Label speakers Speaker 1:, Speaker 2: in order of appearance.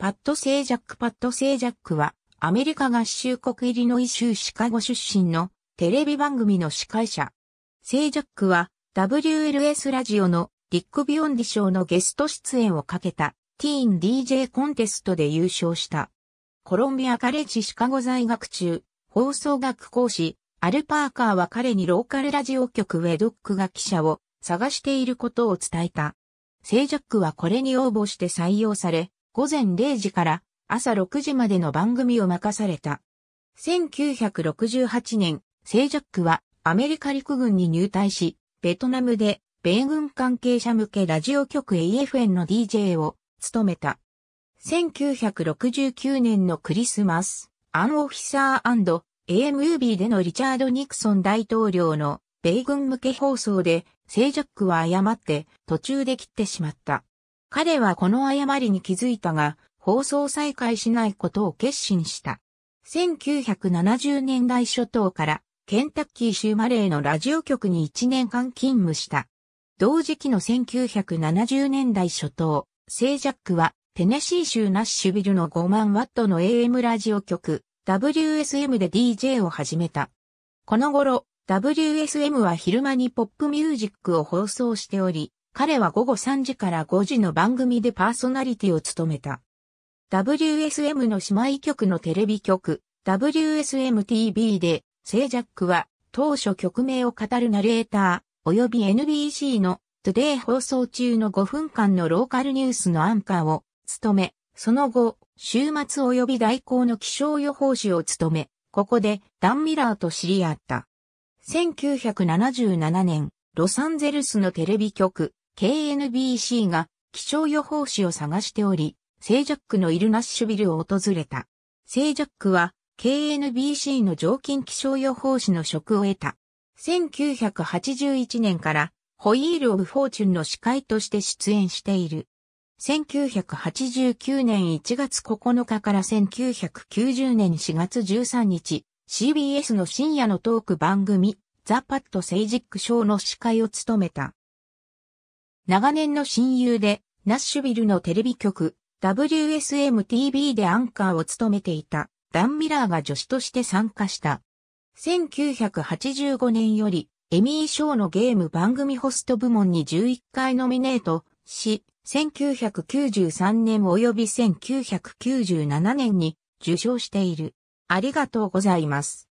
Speaker 1: パッド・セイジャック・パッド・セイジャックは、アメリカ合衆国入りのイ州シカゴ出身のテレビ番組の司会者。セイジャックは、WLS ラジオのディック・ビヨンディ賞のゲスト出演をかけたティーン DJ コンテストで優勝した。コロンビアカレッジシカゴ在学中、放送学講師、アルパーカーは彼にローカルラジオ局ウェドックが記者を探していることを伝えた。セイジャックはこれに応募して採用され、午前0時から朝6時までの番組を任された。1968年、セイジャックはアメリカ陸軍に入隊し、ベトナムで米軍関係者向けラジオ局 AFN の DJ を務めた。1969年のクリスマス、アンオフィサー &A ムービーでのリチャード・ニクソン大統領の米軍向け放送で、セイジャックは誤って途中で切ってしまった。彼はこの誤りに気づいたが、放送再開しないことを決心した。1970年代初頭からケンタッキー州マレーのラジオ局に1年間勤務した。同時期の1970年代初頭、セイジャックはテネシー州ナッシュビルの5万ワットの AM ラジオ局 WSM で DJ を始めた。この頃、WSM は昼間にポップミュージックを放送しており、彼は午後3時から5時の番組でパーソナリティを務めた。WSM の姉妹局のテレビ局、WSM-TV で、セイジャックは、当初曲名を語るナレーター、及び NBC のトゥデイ放送中の5分間のローカルニュースのアンカーを務め、その後、週末及び代行の気象予報士を務め、ここでダン・ミラーと知り合った。1977年、ロサンゼルスのテレビ局 KNBC が気象予報士を探しており、セイジャックのいるナッシュビルを訪れた。セイジャックは KNBC の常勤気象予報士の職を得た。1981年からホイール・オブ・フォーチュンの司会として出演している。1989年1月9日から1990年4月13日、CBS の深夜のトーク番組、ザ・パッド・セイジック賞の司会を務めた。長年の親友で、ナッシュビルのテレビ局、WSMTV でアンカーを務めていた、ダン・ミラーが助手として参加した。1985年より、エミー賞のゲーム番組ホスト部門に11回ノミネートし、1993年及び1997年に受賞している。ありがとうございます。